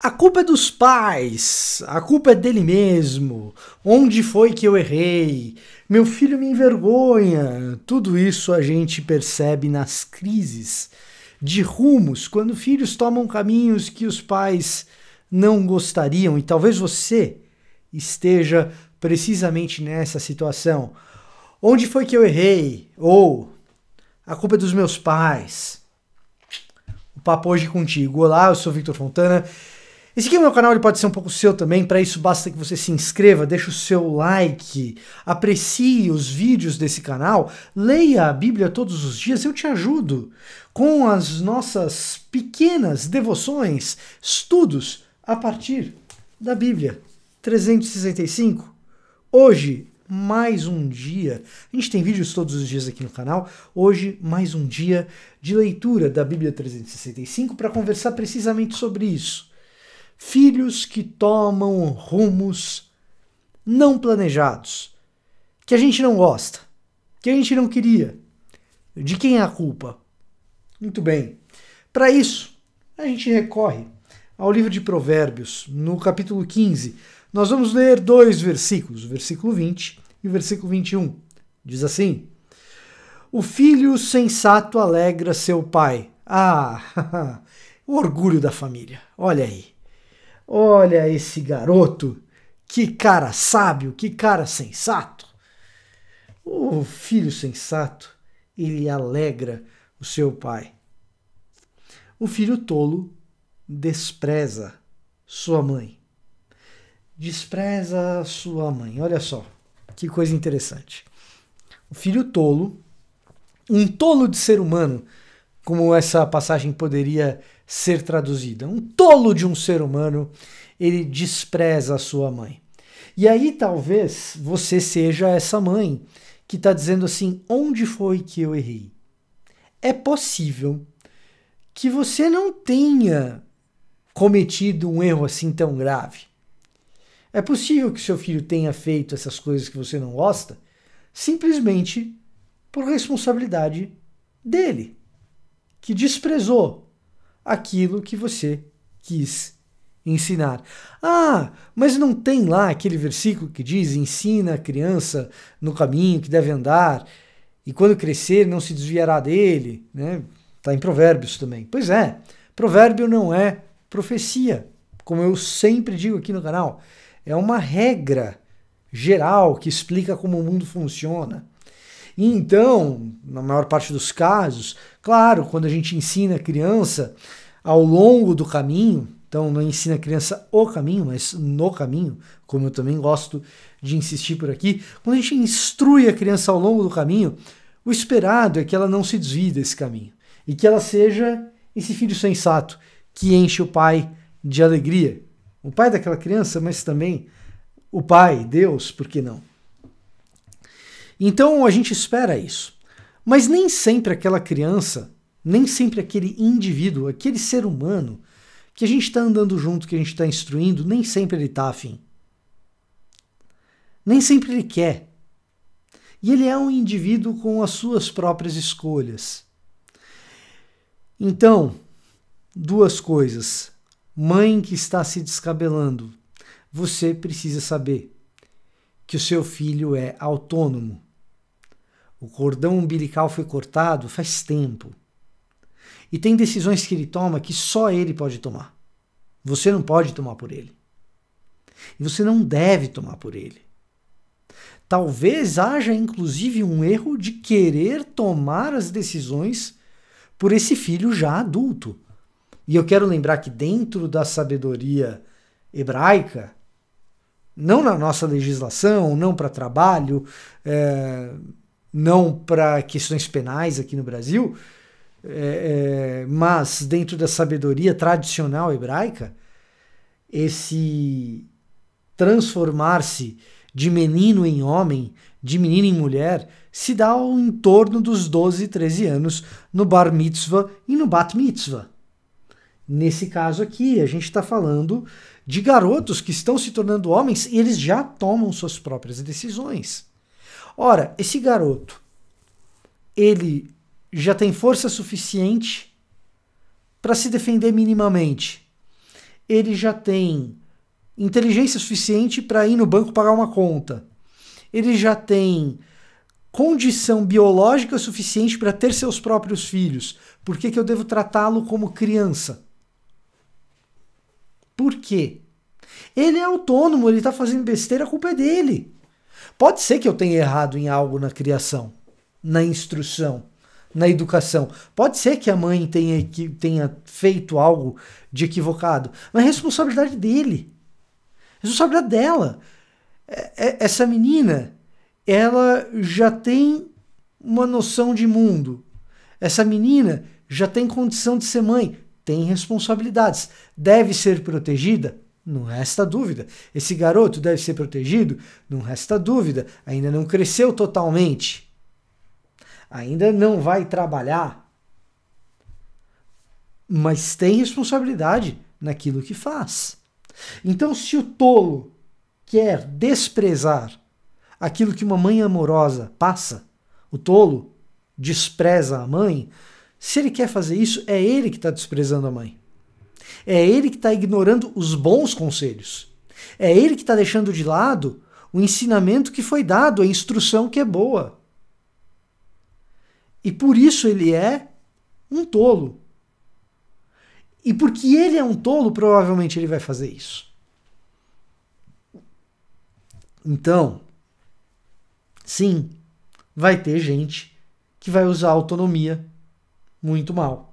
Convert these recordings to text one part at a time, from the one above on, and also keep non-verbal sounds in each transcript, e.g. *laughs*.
A culpa é dos pais, a culpa é dele mesmo. Onde foi que eu errei? Meu filho me envergonha. Tudo isso a gente percebe nas crises de rumos, quando filhos tomam caminhos que os pais não gostariam. E talvez você esteja precisamente nessa situação. Onde foi que eu errei? Ou a culpa é dos meus pais. O papo hoje é contigo. Olá, eu sou Victor Fontana. Esse aqui é o meu canal, ele pode ser um pouco seu também. Para isso, basta que você se inscreva, deixe o seu like, aprecie os vídeos desse canal, leia a Bíblia todos os dias, eu te ajudo com as nossas pequenas devoções, estudos a partir da Bíblia. 365. Hoje, mais um dia. A gente tem vídeos todos os dias aqui no canal. Hoje, mais um dia de leitura da Bíblia 365 para conversar precisamente sobre isso filhos que tomam rumos não planejados, que a gente não gosta, que a gente não queria. De quem é a culpa? Muito bem. Para isso, a gente recorre ao livro de Provérbios, no capítulo 15. Nós vamos ler dois versículos, o versículo 20 e o versículo 21. Diz assim: O filho sensato alegra seu pai. Ah, *laughs* o orgulho da família. Olha aí. Olha esse garoto, que cara sábio, que cara sensato. O filho sensato, ele alegra o seu pai. O filho tolo despreza sua mãe. Despreza sua mãe. Olha só, que coisa interessante. O filho tolo, um tolo de ser humano, como essa passagem poderia ser traduzida. Um tolo de um ser humano, ele despreza a sua mãe. E aí talvez você seja essa mãe que está dizendo assim: onde foi que eu errei? É possível que você não tenha cometido um erro assim tão grave. É possível que seu filho tenha feito essas coisas que você não gosta simplesmente por responsabilidade dele, que desprezou aquilo que você quis ensinar. Ah, mas não tem lá aquele versículo que diz: ensina a criança no caminho que deve andar, e quando crescer não se desviará dele, né? Está em Provérbios também. Pois é, provérbio não é profecia, como eu sempre digo aqui no canal. É uma regra geral que explica como o mundo funciona. E então, na maior parte dos casos, claro, quando a gente ensina a criança ao longo do caminho, então não ensina a criança o caminho, mas no caminho, como eu também gosto de insistir por aqui, quando a gente instrui a criança ao longo do caminho, o esperado é que ela não se desvie desse caminho e que ela seja esse filho sensato que enche o pai de alegria. O pai daquela criança, mas também o pai, Deus, por que não? Então a gente espera isso. Mas nem sempre aquela criança, nem sempre aquele indivíduo, aquele ser humano que a gente está andando junto, que a gente está instruindo, nem sempre ele está afim. Nem sempre ele quer. E ele é um indivíduo com as suas próprias escolhas. Então, duas coisas. Mãe que está se descabelando, você precisa saber que o seu filho é autônomo o cordão umbilical foi cortado faz tempo. E tem decisões que ele toma que só ele pode tomar. Você não pode tomar por ele. E você não deve tomar por ele. Talvez haja inclusive um erro de querer tomar as decisões por esse filho já adulto. E eu quero lembrar que dentro da sabedoria hebraica, não na nossa legislação, não para trabalho, é, não para questões penais aqui no Brasil, é, é, mas dentro da sabedoria tradicional hebraica, esse transformar-se de menino em homem, de menina em mulher, se dá ao, em torno dos 12, 13 anos no bar mitzvah e no bat mitzvah. Nesse caso aqui, a gente está falando de garotos que estão se tornando homens e eles já tomam suas próprias decisões. Ora, esse garoto, ele já tem força suficiente para se defender minimamente. Ele já tem inteligência suficiente para ir no banco pagar uma conta. Ele já tem condição biológica suficiente para ter seus próprios filhos. Por que, que eu devo tratá-lo como criança? Por quê? Ele é autônomo, ele está fazendo besteira, a culpa é dele. Pode ser que eu tenha errado em algo na criação, na instrução, na educação. Pode ser que a mãe tenha, que tenha feito algo de equivocado, mas é responsabilidade dele. Responsabilidade dela. É, é, essa menina, ela já tem uma noção de mundo. Essa menina já tem condição de ser mãe, tem responsabilidades. Deve ser protegida? Não resta dúvida. Esse garoto deve ser protegido? Não resta dúvida. Ainda não cresceu totalmente. Ainda não vai trabalhar. Mas tem responsabilidade naquilo que faz. Então, se o tolo quer desprezar aquilo que uma mãe amorosa passa, o tolo despreza a mãe. Se ele quer fazer isso, é ele que está desprezando a mãe. É ele que está ignorando os bons conselhos. É ele que está deixando de lado o ensinamento que foi dado, a instrução que é boa. E por isso ele é um tolo. E porque ele é um tolo, provavelmente ele vai fazer isso. Então, sim, vai ter gente que vai usar a autonomia muito mal.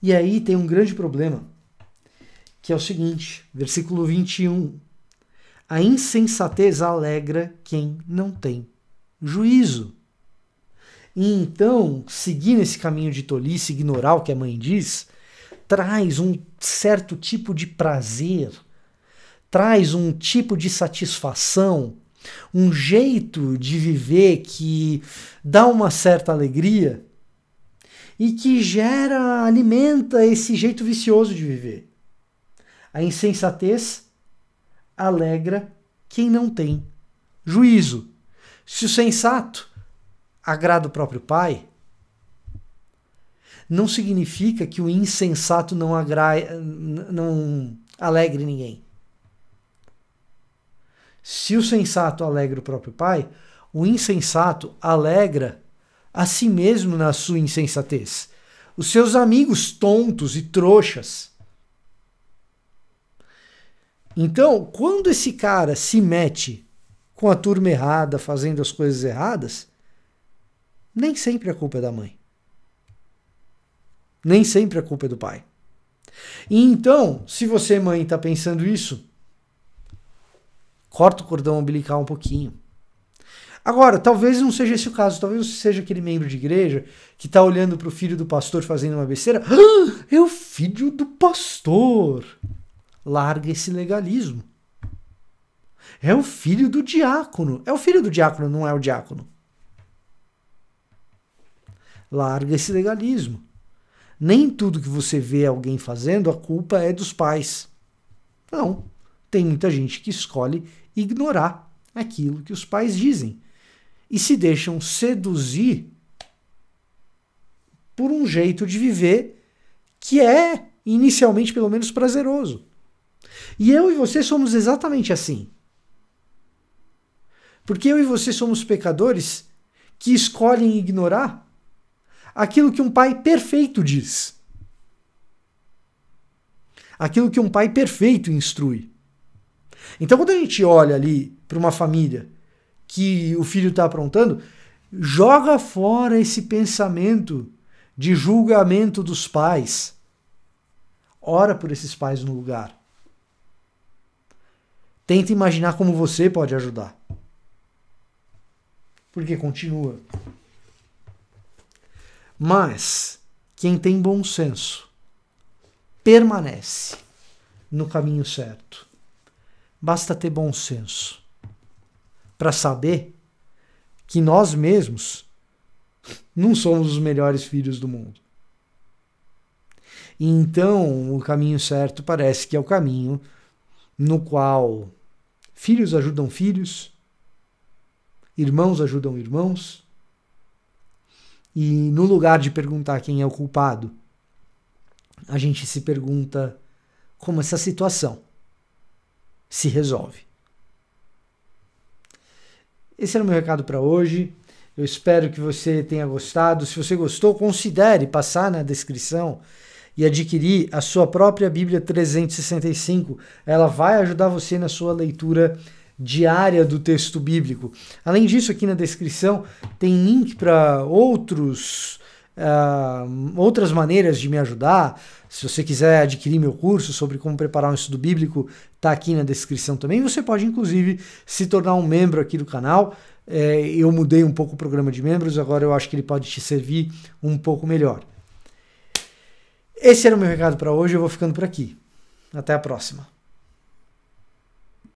E aí tem um grande problema, que é o seguinte, versículo 21. A insensatez alegra quem não tem juízo. E então, seguindo esse caminho de tolice, ignorar o que a mãe diz, traz um certo tipo de prazer, traz um tipo de satisfação, um jeito de viver que dá uma certa alegria e que gera, alimenta esse jeito vicioso de viver. A insensatez alegra quem não tem juízo. Se o sensato agrada o próprio pai, não significa que o insensato não, agra... não alegre ninguém. Se o sensato alegra o próprio pai, o insensato alegra a si mesmo na sua insensatez, os seus amigos tontos e trouxas. Então, quando esse cara se mete com a turma errada, fazendo as coisas erradas, nem sempre a é culpa é da mãe. Nem sempre a é culpa é do pai. E então, se você, mãe, está pensando isso, corta o cordão umbilical um pouquinho. Agora, talvez não seja esse o caso, talvez você seja aquele membro de igreja que está olhando para o filho do pastor fazendo uma besteira. Ah, *gasps* é o filho do pastor! Larga esse legalismo. É o filho do diácono. É o filho do diácono, não é o diácono. Larga esse legalismo. Nem tudo que você vê alguém fazendo, a culpa é dos pais. Não. Tem muita gente que escolhe ignorar aquilo que os pais dizem e se deixam seduzir por um jeito de viver que é inicialmente pelo menos prazeroso. E eu e você somos exatamente assim. Porque eu e você somos pecadores que escolhem ignorar aquilo que um pai perfeito diz. Aquilo que um pai perfeito instrui. Então, quando a gente olha ali para uma família que o filho está aprontando, joga fora esse pensamento de julgamento dos pais. Ora por esses pais no lugar. Tenta imaginar como você pode ajudar. Porque continua. Mas quem tem bom senso permanece no caminho certo. Basta ter bom senso para saber que nós mesmos não somos os melhores filhos do mundo. Então, o caminho certo parece que é o caminho no qual filhos ajudam filhos, irmãos ajudam irmãos, e no lugar de perguntar quem é o culpado, a gente se pergunta como essa situação se resolve. Esse era o meu recado para hoje. Eu espero que você tenha gostado. Se você gostou, considere passar na descrição e adquirir a sua própria Bíblia 365. Ela vai ajudar você na sua leitura diária do texto bíblico. Além disso, aqui na descrição tem link para outros uh, outras maneiras de me ajudar. Se você quiser adquirir meu curso sobre como preparar um estudo bíblico, está aqui na descrição também. Você pode, inclusive, se tornar um membro aqui do canal. É, eu mudei um pouco o programa de membros, agora eu acho que ele pode te servir um pouco melhor. Esse era o meu recado para hoje, eu vou ficando por aqui. Até a próxima.